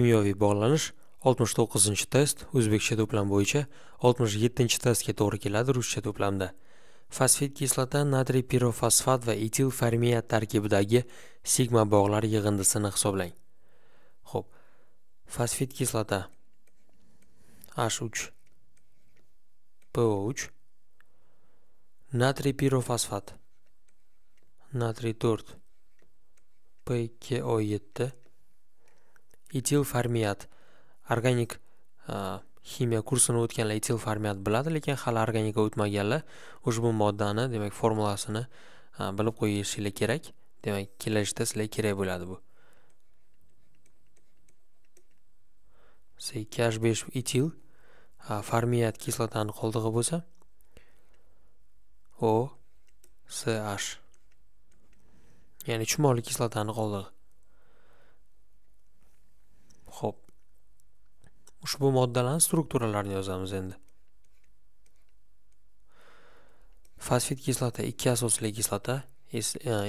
kimyoviy bog'lanish 69 test o'zbekcha to'plam bo'yicha 67 testga to'g'ri keladi ruscha to'plamda fosfit kislota natriy pirofosfat va etil formiyat tarkibidagi sigma bog'lar yig'indisini hisoblang Xo'p. fosfit kislota H3 PO3 natriy pirofosfat natriy 4 p 2 o 7 etil farmiat organik e, ximiya kursini o'tganlar etil farmiat biladi lekin hali organika o'tmaganlar ushbu moddani demak formulasini e, bilib qo'yishinglar kerak demak kelajakda sizlarga kerak bo'ladi bu ikki h besh etil e, farmiat kislotani qoldig'i bo'lsa o s h ya'ni chumoli kislotani qoldig'i Xo'p. Ushbu moddalarning strukturalarini yozamiz endi. Fosfit kislota ikki asosli kislota. E,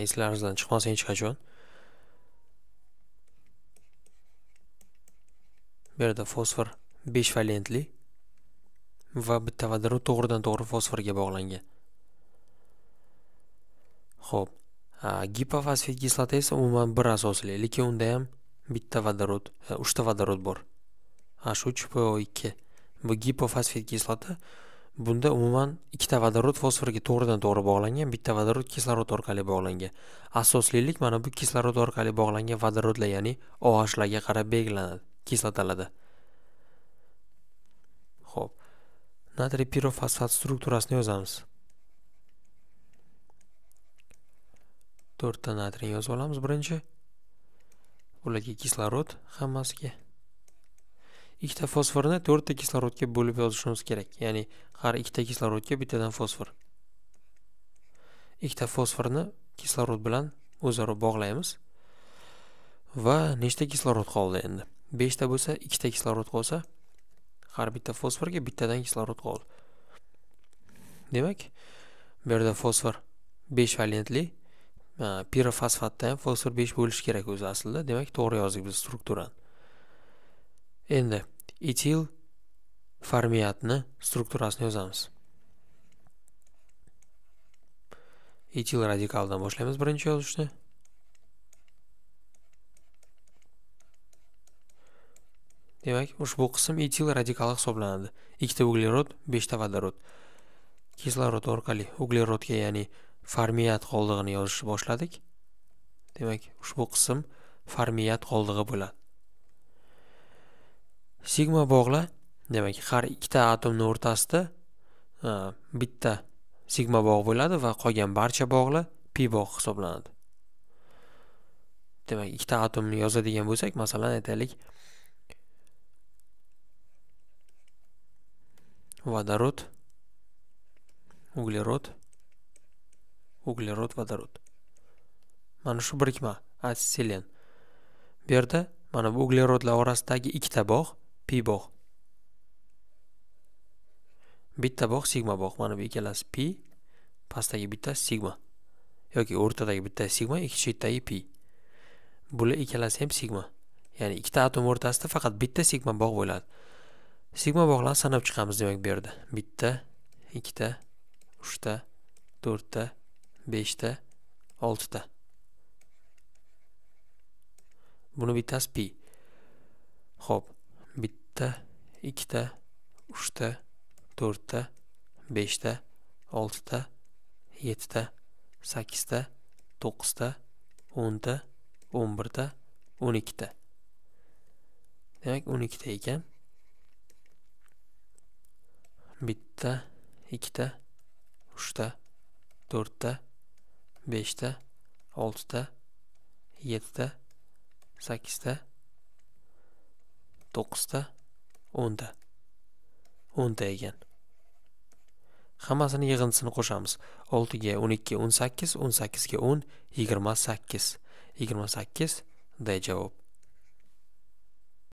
Eslaringizdan chiqmasa hech qachon. Bu yerda fosfor 5 valentli va bitta vodorod to'g'ridan to'g'ri fosforga bog'langan. Xo'p. Gipofosfit kislota esa umuman bir asosli, lekin unda ham bitta vodorod uchta vodorod bor h uch po ikki bu gipofosfit kislota bunda umuman ikkita vodorod fosforga to'g'ridan to'g'ri bog'langan bitta vodorod kislorod orqali bog'langan asoslilik mana bu kislorod orqali bog'langan vodorodlar ya'ni ohlarga qarab belgilanadi kislotalarda ho'p natriy pirofosfat strukturasini yozamiz to'rtta natriy yozib olamiz birinchi ularga kislorod hammasiga ikkita fosforni to'rtta kislorodga bo'lib yozishimiz kerak ya'ni har ikkita kislorodga bittadan fosfor ikkita fosforni kislorod bilan o'zaro bog'laymiz va nechta kislorod qoldi endi beshta bo'lsa ikkita kislorod qolsa har bitta fosforga bittadan kislorod qoldi demak bu yerda fosfor besh valentli pirofosfatda ham fosfor besh bo'lishi kerak o'zi aslida demak to'g'ri yozdik biz strukturani endi etil farmiatni strukturasini yozamiz etil radikaldan boshlaymiz birinchi yozishni demak ushbu qism etil radikali hisoblanadi ikkita uglerod beshta vodorod kislorod orqali uglerodga ya'ni farmiyat qoldig'ini yozishni boshladik demak ushbu qism farmiyat qoldig'i bo'ladi sigma bog'la demak har ikkita atomni o'rtasida e, bitta sigma bog' bo'ladi va qolgan barcha bog'lar pi bog' hisoblanadi demak ikkita atomni yozadigan bo'lsak masalan aytaylik vodorod uglerod uglerod vodorod mana shu birikma atselen bu yerda mana bu uglerodlar orasidagi ikkita bog' pi bog' bitta bog' sigma bog' mana bu ikkalasi pi pastdagi bittasi sigma yoki o'rtadagi bittasi sigma ikki chetdagi pi bular ikkalasi ham sigma ya'ni ikkita atom o'rtasida faqat bitta sigma bog' bo'ladi sigma bog'larni sanab chiqamiz demak bu yerda bitta ikkita uchta to'rtta beshta oltita buni bittasi pi ho'p bitta ikkita uchta to'rtta beshta oltita yettita sakkizta to'qqizta o'nta o'n birta o'n ikkita demak o'n ikkita ekan bitta ikkita uchta to'rtta beshta oltita yettita sakkizta to'qqizta o'nta o'nta ekan hammasini yig'indisini qo'shamiz oltiga o'n 12, o'n sakkiz o'n sakkizga o'n yigirma sakkiz yigirma sakkiz d javob